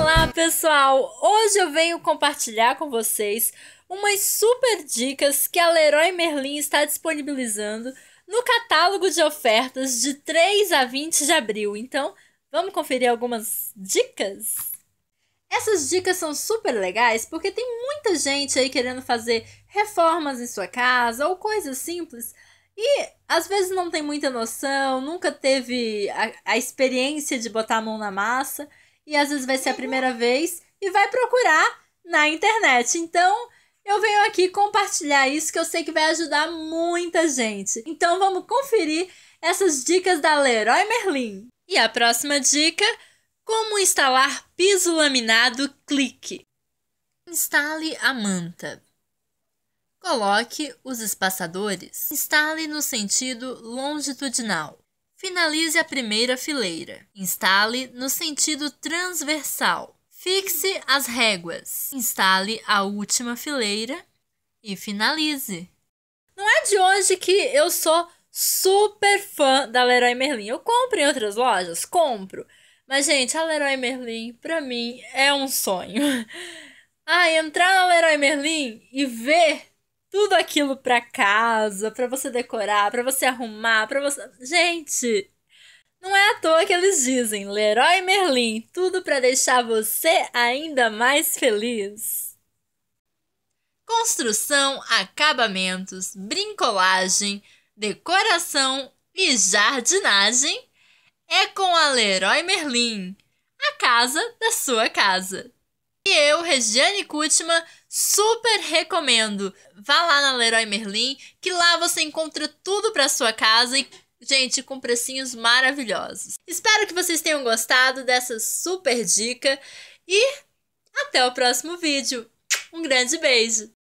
Olá, pessoal! Hoje eu venho compartilhar com vocês umas super dicas que a Leroy Merlin está disponibilizando no catálogo de ofertas de 3 a 20 de abril. Então, vamos conferir algumas dicas? Essas dicas são super legais porque tem muita gente aí querendo fazer reformas em sua casa ou coisas simples e às vezes não tem muita noção, nunca teve a, a experiência de botar a mão na massa e às vezes vai ser a primeira vez e vai procurar na internet. Então, eu venho aqui compartilhar isso que eu sei que vai ajudar muita gente. Então, vamos conferir essas dicas da Leroy Merlin. E a próxima dica: como instalar piso laminado clique. Instale a manta. Coloque os espaçadores. Instale no sentido longitudinal. Finalize a primeira fileira. Instale no sentido transversal. Fixe as réguas. Instale a última fileira e finalize. Não é de hoje que eu sou super fã da Leroy Merlin. Eu compro em outras lojas? Compro. Mas, gente, a Leroy Merlin, pra mim, é um sonho. Ah, entrar na Leroy Merlin e ver tudo aquilo pra casa, pra você decorar, pra você arrumar, pra você. Gente! Não é à toa que eles dizem Leroy Merlin, tudo para deixar você ainda mais feliz. Construção, acabamentos, brincolagem, decoração e jardinagem é com a Leroy Merlin, a casa da sua casa eu, Regiane Kutman, super recomendo. Vá lá na Leroy Merlin, que lá você encontra tudo para sua casa e Gente, com precinhos maravilhosos. Espero que vocês tenham gostado dessa super dica e até o próximo vídeo. Um grande beijo!